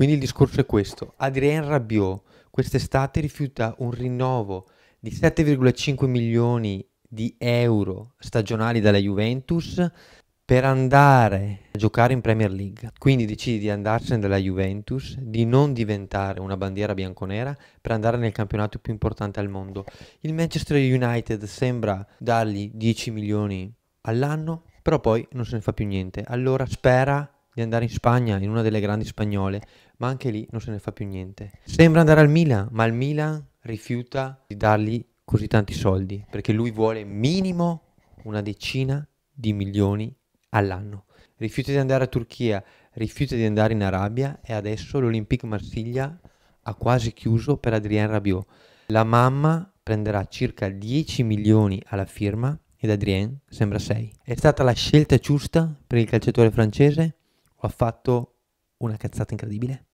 Quindi il discorso è questo. Adrien Rabiot quest'estate rifiuta un rinnovo di 7,5 milioni di euro stagionali dalla Juventus per andare a giocare in Premier League. Quindi decide di andarsene dalla Juventus, di non diventare una bandiera bianconera per andare nel campionato più importante al mondo. Il Manchester United sembra dargli 10 milioni all'anno, però poi non se ne fa più niente. Allora spera di andare in Spagna, in una delle grandi spagnole, ma anche lì non se ne fa più niente. Sembra andare al Milan, ma il Milan rifiuta di dargli così tanti soldi, perché lui vuole minimo una decina di milioni all'anno. Rifiuta di andare a Turchia, rifiuta di andare in Arabia e adesso l'Olympique Marsiglia ha quasi chiuso per Adrien Rabiot. La mamma prenderà circa 10 milioni alla firma ed Adrien sembra 6. È stata la scelta giusta per il calciatore francese? ho fatto una cazzata incredibile?